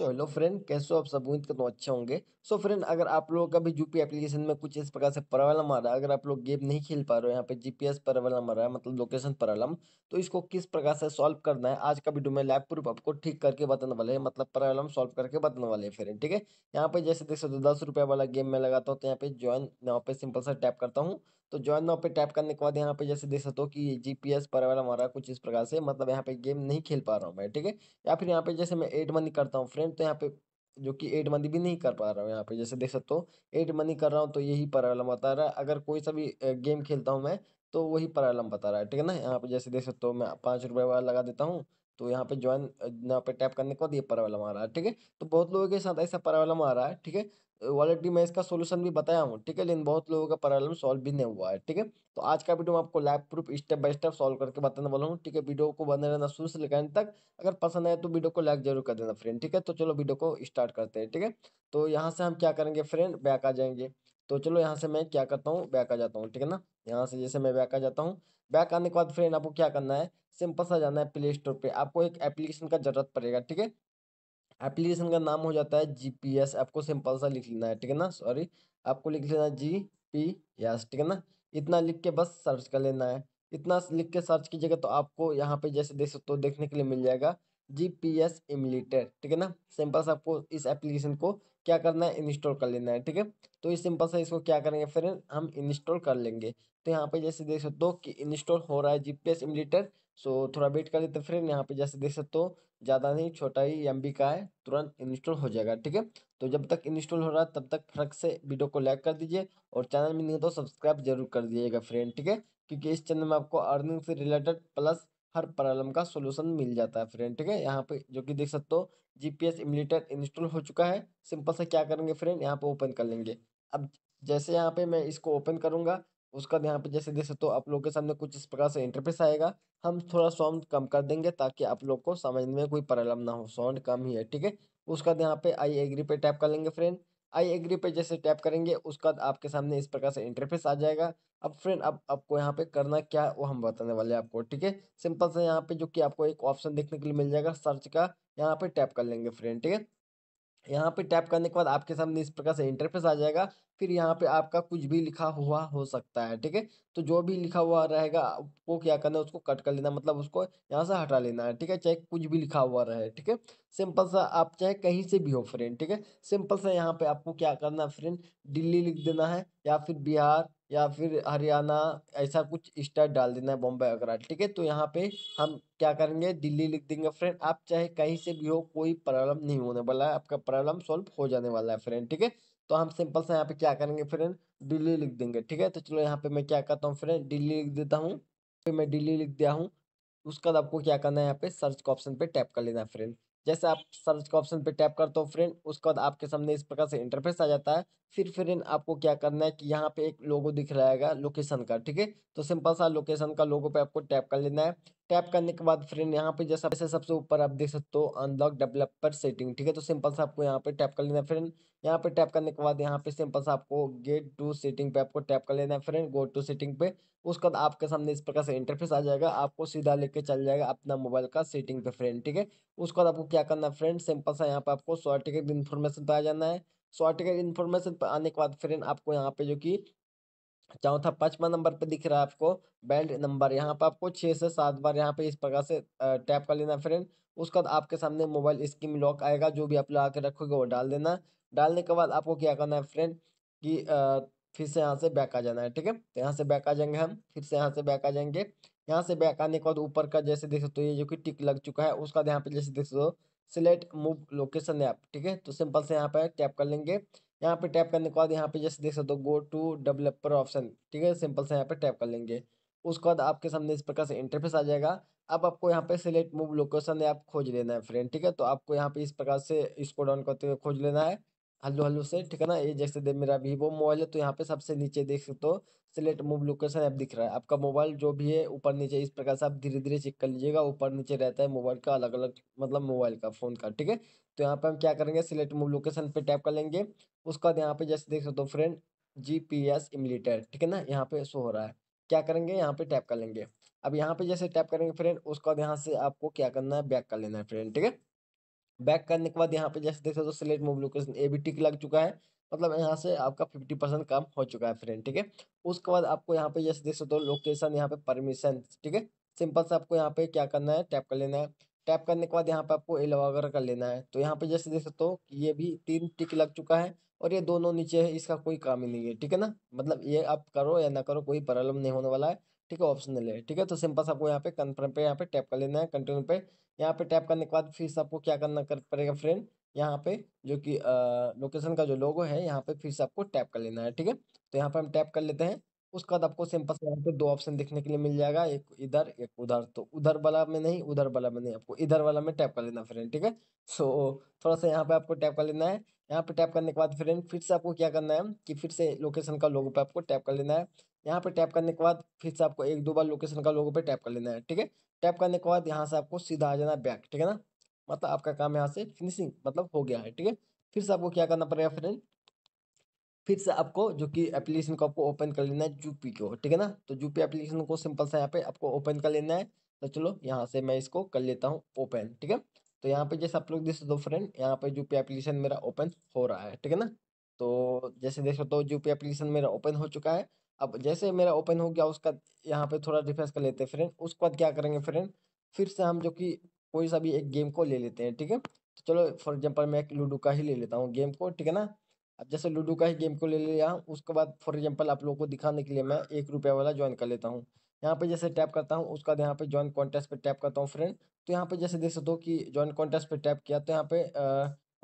so hello friend कैसे हो आप सब उम्मीद कर तो अच्छे होंगे सो so, फ्रेंड अगर आप लोगों का भी यूपी एप्लीकेशन में कुछ इस प्रकार से प्रॉब्लम आ रहा है अगर आप लोग गेम नहीं खेल पा रहे हो यहाँ पे जीपीएस प्रॉब्लम आ रहा है मतलब लोकेशन प्रॉब्लम तो इसको किस प्रकार से सॉल्व करना है आज का वीडियो में लैब प्रूफ आपको ठीक करके बताने वाले हैं मतलब प्रॉब्लम सॉल्व करके बताने वाले हैं फ्रेंड ठीक है यहाँ पे जैसे देख सकते हो दस वाला गेम में लगाता हूँ तो यहाँ पे ज्वाइन यहाँ पे सिंपल सा टैप करता हूँ तो ज्वाइन नाउ पे टैप करने के बाद यहाँ पे जैसे देख सकते हो कि जी पी एस पर हमारा कुछ इस प्रकार से मतलब यहाँ पे गेम नहीं खेल पा रहा हूँ मैं ठीक है या फिर यहाँ पे जैसे मैं एड मनी करता हूँ फ्रेंड तो यहाँ पे जो कि एड मनी भी नहीं कर पा रहा हूँ यहाँ पे जैसे देख सकते हो एड मनी कर रहा हूँ तो यही पर बता रहा है अगर कोई सा भी गेम खेलता हूँ मैं तो वही प्रॉब्लम बता रहा है ठीक है ना यहाँ पे जैसे देख सकते हो मैं पाँच रुपये वाला लगा देता हूँ तो यहाँ पे ज्वाइन यहाँ पे टैप करने के बाद ये प्रॉब्लम आ रहा है ठीक है तो बहुत लोगों के साथ ऐसा प्रॉब्लम आ रहा है ठीक है ऑलरेडी मैं इसका सोल्यूशन भी बताया हूँ ठीक है लेकिन बहुत लोगों का प्रॉब्लम सॉल्व भी नहीं हुआ है ठीक है तो आज का वीडियो मैं आपको lab proof step by step solve करके बताने वाला हूँ ठीक है वीडियो को बने रहना शुरू से लेकर तक अगर पसंद आए तो वीडियो को लाइक जरूर कर देना फ्रेंड ठीक है तो चलो वीडियो को स्टार्ट करते हैं ठीक है तो यहाँ से हम क्या करेंगे फ्रेंड बैक आ जाएंगे तो चलो यहाँ से मैं क्या करता हूँ बैक आ जाता हूँ ठीक है ना यहाँ से जैसे मैं बैक आ जाता हूँ बैक आने के बाद फ्रेंड आपको क्या करना है सिंपल सा जाना है प्ले स्टोर पर आपको एक एप्लीकेशन का जरूरत पड़ेगा ठीक है एप्लीकेशन का नाम हो जाता है जीपीएस आपको सिंपल सा लिख लेना है ठीक है ना सॉरी आपको लिख लेना है जी पी एस ठीक है ना इतना लिख के बस सर्च कर लेना है इतना लिख के सर्च कीजिएगा तो आपको यहाँ पे जैसे देख सकते हो देखने के लिए मिल जाएगा जी पी एस इमिलेटर ठीक है ना सिंपल सा आपको इस एप्लीकेशन को क्या करना है इंस्टॉल कर लेना है ठीक है तो ये सिंपल सा इसको क्या करेंगे फिर हम इंस्टॉल कर लेंगे तो यहाँ पे जैसे देख सकते हो कि इंस्टॉल हो रहा है जी पी एस सो थोड़ा वेट कर लेते फिर फ्रेंड यहाँ पे जैसे देख सकते हो ज़्यादा नहीं छोटा ही एम का है तुरंत इंस्टॉल हो जाएगा ठीक है तो जब तक इंस्टॉल हो रहा है तब तक फर्क से वीडियो को लाइक कर दीजिए और चैनल में नहीं तो सब्सक्राइब जरूर कर दीजिएगा फ्रेंड ठीक है क्योंकि इस चैनल में आपको अर्निंग से रिलेटेड प्लस हर प्रॉब्लम का सोल्यूशन मिल जाता है फ्रेंड ठीक है यहाँ पे जो कि देख सकते हो जीपीएस इमिलेटर इंस्टॉल हो चुका है सिंपल से क्या करेंगे फ्रेंड यहाँ पे ओपन कर लेंगे अब जैसे यहाँ पे मैं इसको ओपन करूँगा उसका यहाँ पे जैसे देख सकते हो आप लोग के सामने कुछ इस प्रकार से इंटरफेस आएगा हम थोड़ा साउंड कम कर देंगे ताकि आप लोग को समझने में कोई प्रॉब्लम ना हो साउंड कम ही है ठीक है उसका यहाँ पे आई एग्री पे टैप कर लेंगे फ्रेंड आई एग्री पे जैसे टैप करेंगे उसके बाद आपके सामने इस प्रकार से इंटरफेस आ जाएगा अब फ्रेंड अब आपको यहाँ पे करना क्या है वो हम बताने वाले हैं आपको ठीक है सिंपल से यहाँ पे जो कि आपको एक ऑप्शन देखने के लिए मिल जाएगा सर्च का यहाँ पे टैप कर लेंगे फ्रेंड ठीक है यहाँ पे टैप करने के बाद आपके सामने इस प्रकार से इंटरफेस आ जाएगा फिर यहाँ पे आपका कुछ भी लिखा हुआ हो सकता है ठीक है तो जो भी लिखा हुआ रहेगा आपको क्या करना है उसको कट कर लेना मतलब उसको यहाँ से हटा लेना है ठीक है चाहे कुछ भी लिखा हुआ रहे ठीक है सिंपल सा आप चाहे कहीं से भी हो फ्रेंड ठीक है सिंपल सा यहाँ पे आपको क्या करना है फ्रेंड दिल्ली लिख देना है या फिर बिहार या फिर हरियाणा ऐसा कुछ स्टेट डाल देना है बॉम्बे वगैरह ठीक है तो यहाँ पे हम क्या करेंगे दिल्ली लिख देंगे फ्रेंड आप चाहे कहीं से भी हो कोई प्रॉब्लम नहीं होने वाला है आपका प्रॉब्लम सॉल्व हो जाने वाला है फ्रेंड ठीक है तो हम सिंपल सा यहाँ पे क्या करेंगे फ्रेंड डिली लिख देंगे ठीक है तो चलो यहाँ पे मैं क्या करता हूँ फ्रेंड डिली लिख देता हूँ फिर मैं डिली लिख दिया हूँ उसके बाद आपको क्या करना है यहाँ पे सर्च का ऑप्शन पे टैप कर लेना है फ्रेंड जैसे आप सर्च का ऑप्शन पे टैप करते हो फ्रेंड उसके बाद आपके सामने इस प्रकार से इंटरफेस आ जाता है फिर फ्रेंड आपको क्या करना है कि यहाँ पे एक लोगो दिख रहा है लोकेशन का ठीक है तो सिंपल सा लोकेशन का लोगो पे आपको टैप कर लेना है टैप करने के बाद फ्रेंड यहाँ पे जैसा जैसे सबसे ऊपर आप देख सकते हो अनलॉक डेवलपर सेटिंग ठीक है तो सिंपल सा आपको यहाँ पे टैप कर लेना है फ्रेंड यहाँ पे टैप करने के बाद यहाँ पे सिंपल सा आपको गेट टू सेटिंग पे आपको टैप कर लेना है फ्रेंड गो टू सेटिंग पे उसके बाद आपके सामने इस प्रकार से इंटरफेस आ जाएगा आपको सीधा लेके चल जाएगा अपना मोबाइल का सेटिंग पे फ्रेंड ठीक है उसके बाद आपको क्या करना है फ्रेंड सिंपल सा यहाँ पर आपको टिकट इन्फॉर्मेशन पर आ जाना है टिकट इन्फॉर्मेशन पर आने के बाद फ्रेंड आपको यहाँ पे जो कि चौथा पाँचवा नंबर पे दिख रहा है आपको बेल्ट नंबर यहाँ पे आपको छः से सात बार यहाँ पे इस प्रकार से टैप कर लेना फ्रेंड उसके बाद आपके सामने मोबाइल स्कीम लॉक आएगा जो भी आप लगा के रखोगे वो डाल देना डालने के बाद आपको क्या करना है फ्रेंड कि फिर से यहाँ से बैक आ जाना है ठीक है तो यहाँ से बैक आ जाएंगे हम फिर से यहाँ से बैक आ जाएंगे यहाँ से बैक आने के बाद ऊपर का जैसे देख सकते हो ये जो कि टिक लग चुका है उसका यहाँ पे जैसे देख सकते हो सिलेक्ट मूव लोकेशन ऐप ठीक है तो सिंपल से यहाँ पे टैप कर लेंगे यहाँ पे टैप करने के बाद यहाँ पे जैसे देख सकते हो गो टू डेवलपर ऑप्शन ठीक है सिंपल से यहाँ पे टैप कर लेंगे उसके बाद आपके सामने इस प्रकार से इंटरफेस आ जाएगा अब आपको यहाँ पे सिलेक्ट मूव लोकेशन ऐप खोज लेना है फ्रेंड ठीक है तो आपको यहाँ पे इस प्रकार से इसको डाउन करते हुए खोज लेना है हेलो हेलो से ना ये जैसे दे मेरा वीवो मोबाइल है तो यहाँ पे सबसे नीचे देख सकते हो सिलेक्ट मूव लोकेशन ऐप दिख रहा है आपका मोबाइल जो भी है ऊपर नीचे इस प्रकार से आप धीरे धीरे चेक कर लीजिएगा ऊपर नीचे रहता है मोबाइल का अलग अलग मतलब मोबाइल का फ़ोन का ठीक है तो यहाँ पे हम क्या करेंगे सिलेक्ट मूव लोकेशन पे टैप कर लेंगे उसके बाद यहाँ पे जैसे देख सकते हो friend G P S emulator ठीक है ना यहाँ पे शो हो रहा है क्या करेंगे यहाँ पे टैप कर लेंगे अब यहाँ पे जैसे टैप करेंगे फ्रेंड उसके बाद यहाँ से आपको क्या करना है बैक कर लेना है फ्रेंड ठीक है बैक करने के बाद यहाँ पे जैसे देख सकते हो सिलेक्ट मूव लोकेशन ए भी टिक लग चुका है मतलब यहाँ से आपका फिफ्टी परसेंट काम हो चुका है फ्रेंड ठीक है उसके बाद आपको यहाँ पे जैसे देख सकते हो लोकेशन यहाँ पे परमिशन ठीक है सिंपल से आपको यहाँ पे क्या करना है टैप कर लेना है टैप करने के बाद यहाँ पे आपको एलो वगैरह कर लेना है तो यहाँ पे जैसे देख सकते हो ये भी तीन टिक लग चुका है और ये दोनों नीचे है इसका कोई काम ही नहीं है ठीक है ना मतलब ये आप करो या ना करो कोई प्रॉब्लम नहीं होने वाला है ठीक है ऑप्शनल है ठीक है तो सिंपल से आपको यहाँ पे कन्फर्म पे यहाँ पे टैप कर लेना है कंटिन्यू पे यहाँ पे टैप करने के बाद फिर से आपको क्या करना कर पड़ेगा फ्रेंड यहाँ पे जो कि लोकेशन का जो लोगो है यहाँ पे फिर से आपको टैप कर लेना है ठीक है तो यहाँ पे हम टैप कर लेते हैं उसके बाद आपको सिंपल से यहाँ पे दो ऑप्शन देखने के लिए मिल जाएगा एक इधर एक उधर तो उधर वाला में नहीं उधर वाला में नहीं आपको इधर वाला में टैप कर लेना फ्रेंड ठीक है सो थोड़ा सा यहाँ पे आपको टैप कर लेना है यहाँ पे टैप करने के बाद फ्रेंड फिर से आपको क्या करना है कि फिर से लोकेशन का लोगो पे आपको टैप कर लेना है यहाँ पे टैप करने के बाद फिर से आपको एक दो बार लोकेशन का लोगों पे टैप कर लेना है ठीक है टैप करने के बाद यहाँ से आपको सीधा आ जाना बैक ठीक है ना मतलब आपका काम यहाँ से फिनिशिंग मतलब हो गया है ठीक है फिर से आपको क्या करना पड़ेगा फ्रेंड फिर से आपको जो कि एप्लीकेशन को आपको ओपन कर लेना है जूपी को ठीक है ना तो जूपी एप्लीकेशन को सिंपल सा यहाँ पे आपको ओपन कर लेना है तो चलो यहाँ से मैं इसको कर लेता हूँ ओपन ठीक है तो यहाँ पे जैसे आप लोग देख सकते हो फ्रेंड यहाँ पे जूपी एप्लीकेशन मेरा ओपन हो रहा है ठीक है ना तो जैसे देख सकते हो जूपी एप्लीकेशन मेरा ओपन हो चुका है अब जैसे मेरा ओपन हो गया उसका यहाँ पे थोड़ा डिफेंस कर लेते हैं फ्रेंड उसके बाद क्या करेंगे फ्रेंड फिर से हम जो कि कोई सा भी एक गेम को ले लेते हैं ठीक है तो चलो फॉर एग्जाम्पल मैं एक लूडो का ही ले लेता हूँ गेम को ठीक है ना अब जैसे लूडो का ही गेम को ले लिया उसके बाद फॉर एग्जाम्पल आप लोगों को दिखाने के लिए मैं एक रुपये वाला ज्वाइन कर लेता हूँ यहाँ पे जैसे टैप करता हूँ उसका यहाँ पे ज्वाइन कॉन्टेस्ट पे टैप करता हूँ फ्रेंड तो यहाँ पे जैसे देख सकते हो कि ज्वाइन कॉन्टेस्ट पे टैप किया तो यहाँ पे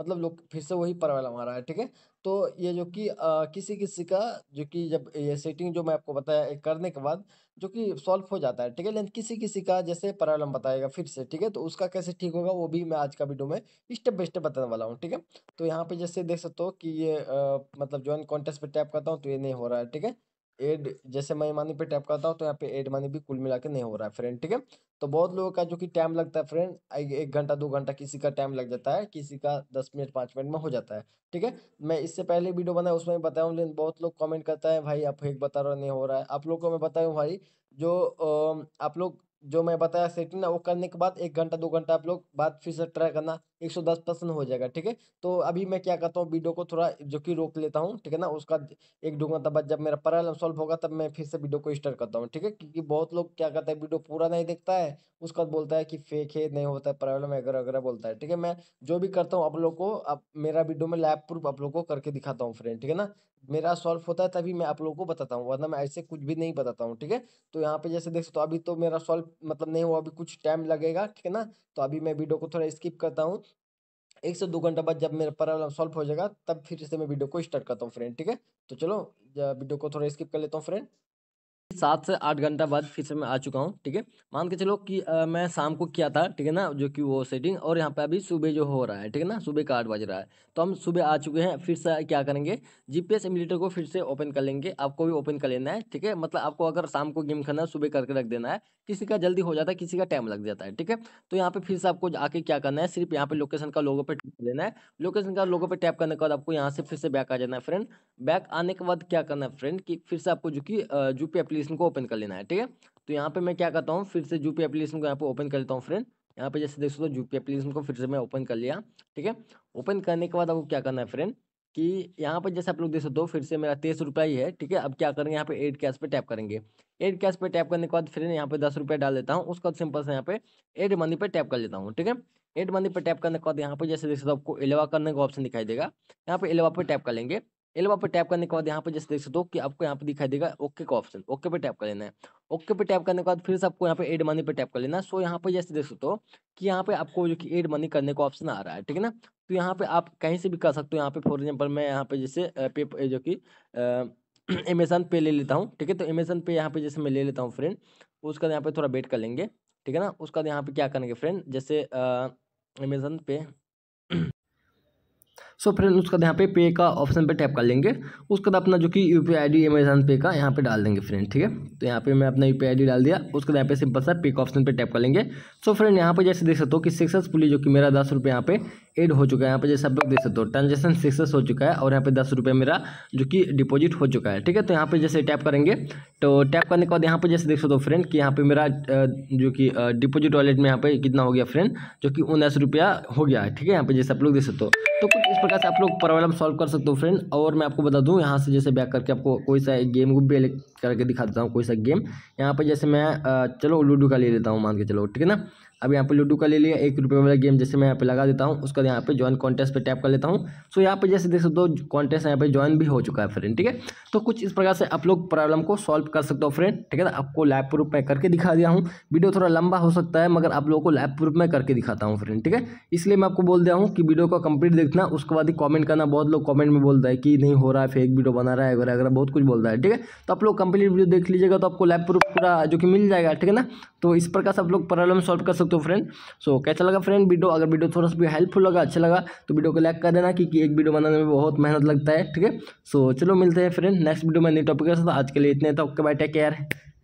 मतलब लोग फिर से वही प्रॉब्लम आ रहा है ठीक है तो ये जो कि किसी किसी का जो कि जब ये सेटिंग जो मैं आपको बताया करने के बाद जो कि सॉल्व हो जाता है ठीक है लेकिन किसी किसी का जैसे प्रॉब्लम बताएगा फिर से ठीक है तो उसका कैसे ठीक होगा वो भी मैं आज का वीडियो में स्टेप बाई स्टेप बताने वाला हूँ ठीक है तो यहाँ पर जैसे देख सकते हो कि ये आ, मतलब ज्वाइन कॉन्टेस्ट पर टैप करता हूँ तो ये नहीं हो रहा है ठीक है एड जैसे मैं मानी पे टैप करता हूँ तो यहाँ पे एड मानी भी कुल मिला के नहीं हो रहा है फ्रेंड ठीक है तो बहुत लोगों का जो कि टाइम लगता है फ्रेंड एक घंटा दो घंटा किसी का टाइम लग जाता है किसी का दस मिनट पाँच मिनट में हो जाता है ठीक है मैं इससे पहले वीडियो बनाया उसमें बताया हूँ लेकिन बहुत लोग कमेंट करता है भाई आप एक बता रहे नहीं हो रहा है आप लोग को मैं बताया हूँ भाई जो आप लोग जो मैं बताया सेटिंग ना वो करने के बाद एक घंटा दो घंटा आप लोग बाद फिर से ट्राई करना एक सौ दस परसेंट हो जाएगा ठीक है तो अभी मैं क्या करता हूँ वीडियो को थोड़ा जो कि रोक लेता हूँ ठीक है ना उसका एक घंटा तब जब मेरा प्रॉब्लम सॉल्व होगा तब मैं फिर से वीडियो को स्टार्ट करता हूँ ठीक है क्योंकि बहुत लोग क्या करते हैं वीडियो पूरा नहीं देखता है उसके बाद बोलता है कि फेक है नहीं होता है प्रॉब्लम वगैरह वगैरह बोलता है ठीक है मैं जो भी करता हूँ आप लोग को अब मेरा वीडियो में लैब प्रूफ आप लोग को करके दिखाता हूँ फ्रेंड ठीक है ना मेरा सॉल्व होता है तभी मैं आप लोगों को बताता हूँ वरना मैं ऐसे कुछ भी नहीं बताता हूँ ठीक है तो यहाँ पे जैसे देख सकते हो अभी तो मेरा सॉल्व मतलब नहीं हुआ अभी कुछ टाइम लगेगा ठीक है ना तो अभी मैं वीडियो को थोड़ा स्किप करता हूँ एक से दो घंटा बाद जब मेरा प्रॉब्लम सॉल्व हो जाएगा तब फिर से मैं वीडियो को स्टार्ट करता हूँ फ्रेंड ठीक है तो चलो वीडियो को थोड़ा स्किप कर लेता हूँ फ्रेंड सात से आठ घंटा बाद फिर से मैं आ चुका हूँ ठीक है मान के चलो कि आ, मैं शाम को किया था ठीक है ना जो कि वो सेटिंग और यहाँ पे अभी सुबह जो हो रहा है ठीक है ना सुबह का आठ बज रहा है तो हम सुबह आ चुके हैं फिर से क्या करेंगे जीपीएस एमुलेटर को फिर से ओपन कर लेंगे आपको भी ओपन कर लेना है ठीक है मतलब आपको अगर शाम को गेम खेलना है सुबह करके रख देना है किसी का जल्दी हो जाता है किसी का टाइम लग जाता है ठीक है तो यहाँ पे फिर से आपको आके क्या करना है सिर्फ यहाँ पे लोकेशन का लोगों पर टैप लेना है लोकेशन का लोगों पर टैप करने के बाद आपको यहाँ से फिर से बैक आ जाना है फ्रेंड बैक आने के बाद क्या करना है फ्रेंड कि फिर से आपको जो कि जूपी एप्लीकेशन को ओपन कर लेना है ठीक है तो यहाँ पे मैं क्या करता हूँ फिर से जूपी एप्लीकेशन को यहाँ पे ओपन कर लेता हूँ फ्रेंड यहाँ पे जैसे देख सकते हो जूपी एप्लीकेशन को फिर से मैं ओपन कर लिया ठीक है ओपन करने के बाद आपको क्या करना है फ्रेंड कि यहाँ पर जैसे आप लोग देख सकते हो फिर से मेरा तेईस रुपया ही है ठीक है अब क्या करेंगे यहाँ पे एड कैश पे टैप करेंगे एड कैश पे टैप करने के बाद फ्रेंड यहाँ पे दस रुपया डाल देता हूँ उसके बाद सिंपल से यहाँ पे एड मनी पे टैप कर लेता हूँ ठीक है एड मनी पे टैप करने के बाद यहाँ पे जैसे देख सकते हो आपको इलेवा करने का ऑप्शन दिखाई देगा यहाँ पे इलेवा पे टैप कर लेंगे एल पर टैप करने के बाद यहाँ पर जैसे देख सकते हो कि आपको यहाँ पर दिखाई देगा ओके का ऑप्शन ओके पे टैप कर लेना है ओके पे टैप करने के बाद फिर से आपको यहाँ पर एड मनी पे टैप कर लेना है सो यहाँ पर जैसे देख सकते हो कि यहाँ पे आपको जो कि एड मनी करने का ऑप्शन आ रहा है ठीक है ना तो यहाँ पे आप कहीं से भी कर सकते हो यहाँ पे फॉर एग्जाम्पल मैं यहाँ पे जैसे पे जो कि अमेजन पे ले लेता हूँ ठीक है तो अमेजन पे यहाँ पे जैसे मैं ले लेता हूँ फ्रेंड उसका यहाँ पे थोड़ा वेट कर लेंगे ठीक है ना उसका यहाँ पे क्या करेंगे फ्रेंड जैसे अमेजन पे सो फिर उसके बाद यहाँ पे पे का ऑप्शन पे टैप कर लेंगे उसके बाद अपना जो कि U P I D Amazon Pay का यहाँ पे डाल देंगे फ्रेंड ठीक है तो यहाँ पे मैं अपना यू पी आई डी डाल दिया उसके बाद यहाँ पे सिंपल सा पे का ऑप्शन पे टैप कर लेंगे सो फ्रेंड यहाँ पे जैसे देख सकते हो कि सक्सेसफुली जो कि मेरा दस रुपये यहाँ पे एड हो चुका है यहाँ पे जैसे आप लोग देख सकते हो ट्रांजेक्शन सक्सेस हो चुका है और यहाँ पे दस रुपये मेरा जो कि डिपोजिट हो चुका है ठीक है तो यहाँ पर जैसे टैप करेंगे तो टैप करने के बाद यहाँ पर जैसे देख सकते हो फ्रेंड कि यहाँ पे मेरा जो कि डिपोजिट वॉलेट में यहाँ पे कितना हो गया फ्रेंड जो कि उन्नीस रुपया हो गया है ठीक है यहाँ पे जैसे आप लोग देख सकते हो तो कुछ इस प्रकार से आप लोग प्रॉब्लम सॉल्व कर सकते हो फ्रेंड और मैं आपको बता दूं यहाँ से जैसे बैक करके आपको कोई सा गेम को भी करके दिखा देता हूँ कोई सा गेम यहाँ पर जैसे मैं चलो लूडो का ले लेता हूँ मान के चलो ठीक है ना अब यहाँ पे लूडो का ले लिया एक रुपये वाला गेम जैसे मैं यहाँ पे लगा देता हूँ उसका यहाँ पे ज्वाइन कॉन्टेस्ट पे टैप कर लेता हूँ सो यहाँ पे जैसे देख सकते हो कॉन्टेस्ट यहाँ पे ज्वाइन भी हो चुका है फ्रेंड ठीक है तो कुछ इस प्रकार से आप लोग प्रॉब्लम को सॉल्व कर सकते हो फ्रेंड ठीक है ना आपको लाइव प्रूफ में करके दिखा दिया हूँ वीडियो थोड़ा लंबा हो सकता है मगर आप लोगों को लाइव प्रूफ में करके दिखाता हूँ फ्रेंड ठीक है इसलिए मैं आपको बोल दिया हूँ कि वीडियो का कंप्लीट देखना उसके बाद ही कॉमेंट करना बहुत लोग कॉमेंट में बोलता है कि नहीं हो रहा है फेक वीडियो बना रहा है वगैरह वगैरह बहुत कुछ बोलता है ठीक है तो आप लोग कंप्लीट वीडियो देख लीजिएगा तो आपको लाइव प्रूफ पूरा जो कि मिल जाएगा ठीक है ना तो इस प्रकार से आप लोग प्रॉब्लम सॉल्व कर सकते सकते हो फ्रेंड सो so, कैसा लगा फ्रेंड वीडियो अगर वीडियो थोड़ा सा भी हेल्पफुल लगा अच्छा लगा तो वीडियो को लाइक कर देना क्योंकि एक वीडियो बनाने में बहुत मेहनत लगता है ठीक है सो चलो मिलते हैं फ्रेंड नेक्स्ट वीडियो में नई टॉपिक के साथ आज के लिए इतने तक बाय टेक केयर